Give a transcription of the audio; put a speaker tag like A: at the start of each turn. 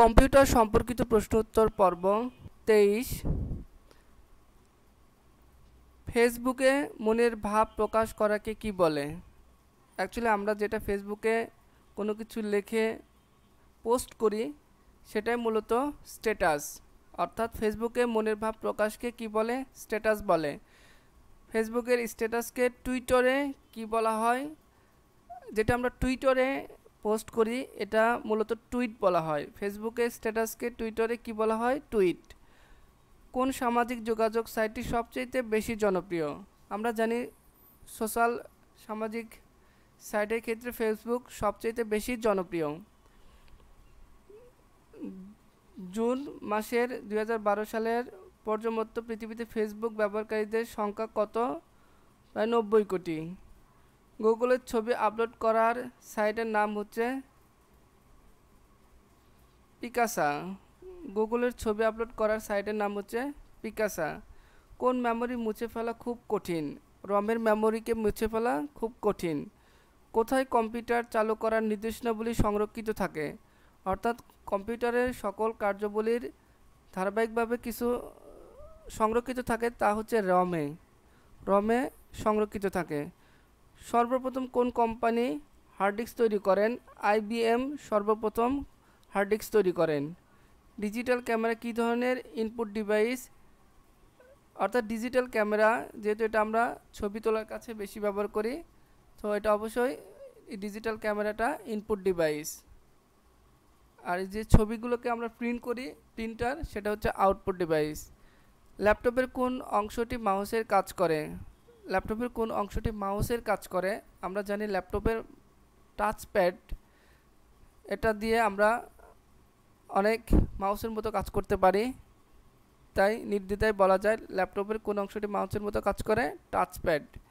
A: computer সম্পর্কিত প্রশ্নোত্তর পর্ব তেইশ ফেসবুকে মনের ভাব প্রকাশ করাকে কি বলে অ্যাকচুয়ালি আমরা যেটা ফেসবুকে কোনো কিছু লেখে পোস্ট করি সেটাই মূলত স্ট্যাটাস অর্থাৎ ফেসবুকে মনের ভাব প্রকাশকে কি বলে স্ট্যাটাস বলে ফেসবুকের স্ট্যাটাসকে টুইটারে কি বলা হয় যেটা আমরা টুইটারে পোস্ট করি এটা মূলত টুইট বলা হয় ফেসবুকে স্ট্যাটাসকে টুইটারে কি বলা হয় টুইট কোন সামাজিক যোগাযোগ সাইটটি সবচেয়ে বেশি জনপ্রিয় আমরা জানি সোশ্যাল সামাজিক সাইটের ক্ষেত্রে ফেসবুক সবচেয়ে বেশি জনপ্রিয় জুন মাসের দুই সালের পর্যন্ত পৃথিবীতে ফেসবুক ব্যবহারকারীদের সংখ্যা কত প্রায় নব্বই কোটি গুগলের ছবি আপলোড করার সাইটের নাম হচ্ছে পিকাসা গুগলের ছবি আপলোড করার সাইটের নাম হচ্ছে পিকাসা কোন মেমোরি মুছে ফেলা খুব কঠিন রমের মেমোরিকে মুছে ফেলা খুব কঠিন কোথায় কম্পিউটার চালু করার নির্দেশনাবলী সংরক্ষিত থাকে অর্থাৎ কম্পিউটারের সকল কার্যবলীর ধারাবাহিকভাবে কিছু সংরক্ষিত থাকে তা হচ্ছে রমে রমে সংরক্ষিত থাকে সর্বপ্রথম কোন কোম্পানি হার্ড ডিস্ক তৈরি করেন আইবিএম সর্বপ্রথম হার্ড ডিস্ক তৈরি করেন ডিজিটাল ক্যামেরা কী ধরনের ইনপুট ডিভাইস অর্থাৎ ডিজিটাল ক্যামেরা যেহেতু এটা আমরা ছবি তোলার কাছে বেশি ব্যবহার করি তো এটা অবশ্যই ডিজিটাল ক্যামেরাটা ইনপুট ডিভাইস আর যে ছবিগুলোকে আমরা প্রিন্ট করি প্রিন্টার সেটা হচ্ছে আউটপুট ডিভাইস ল্যাপটপের কোন অংশটি মাউসের কাজ করে ল্যাপটপের কোন অংশটি মাউসের কাজ করে আমরা জানি ল্যাপটপের টাচপ্যাড এটা দিয়ে আমরা অনেক মাউসের মতো কাজ করতে পারি তাই নির্দ্বিধায় বলা যায় ল্যাপটপের কোন অংশটি মাউসের মতো কাজ করে টাচপ্যাড